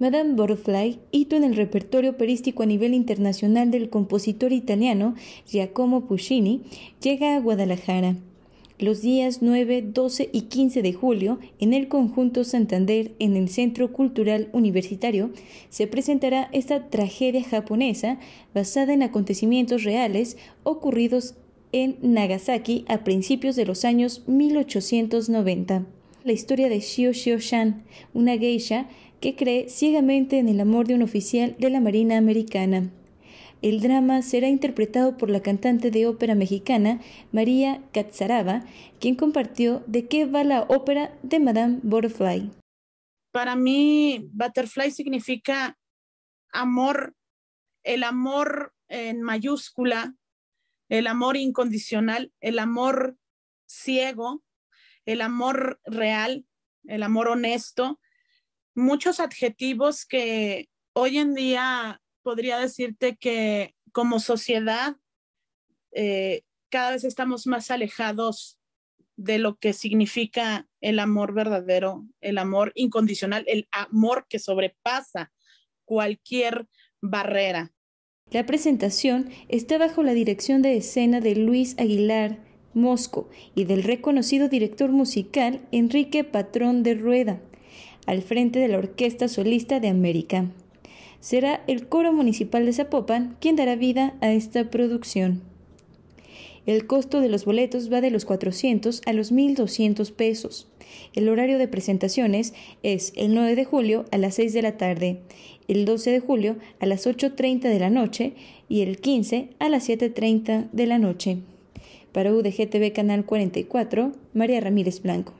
Madame Butterfly, hito en el repertorio operístico a nivel internacional del compositor italiano Giacomo Puccini, llega a Guadalajara los días 9, 12 y 15 de julio en el conjunto Santander en el Centro Cultural Universitario se presentará esta tragedia japonesa basada en acontecimientos reales ocurridos en Nagasaki a principios de los años 1890 la historia de Shio Shio Shan, una geisha que cree ciegamente en el amor de un oficial de la Marina Americana. El drama será interpretado por la cantante de ópera mexicana María Katsaraba, quien compartió de qué va la ópera de Madame Butterfly. Para mí, Butterfly significa amor, el amor en mayúscula, el amor incondicional, el amor ciego, el amor real, el amor honesto, muchos adjetivos que hoy en día podría decirte que como sociedad eh, cada vez estamos más alejados de lo que significa el amor verdadero, el amor incondicional, el amor que sobrepasa cualquier barrera. La presentación está bajo la dirección de escena de Luis Aguilar, Mosco y del reconocido director musical Enrique Patrón de Rueda, al frente de la Orquesta Solista de América. Será el Coro Municipal de Zapopan quien dará vida a esta producción. El costo de los boletos va de los 400 a los 1.200 pesos. El horario de presentaciones es el 9 de julio a las 6 de la tarde, el 12 de julio a las 8.30 de la noche y el 15 a las 7.30 de la noche. Para UDGTV Canal 44, María Ramírez Blanco.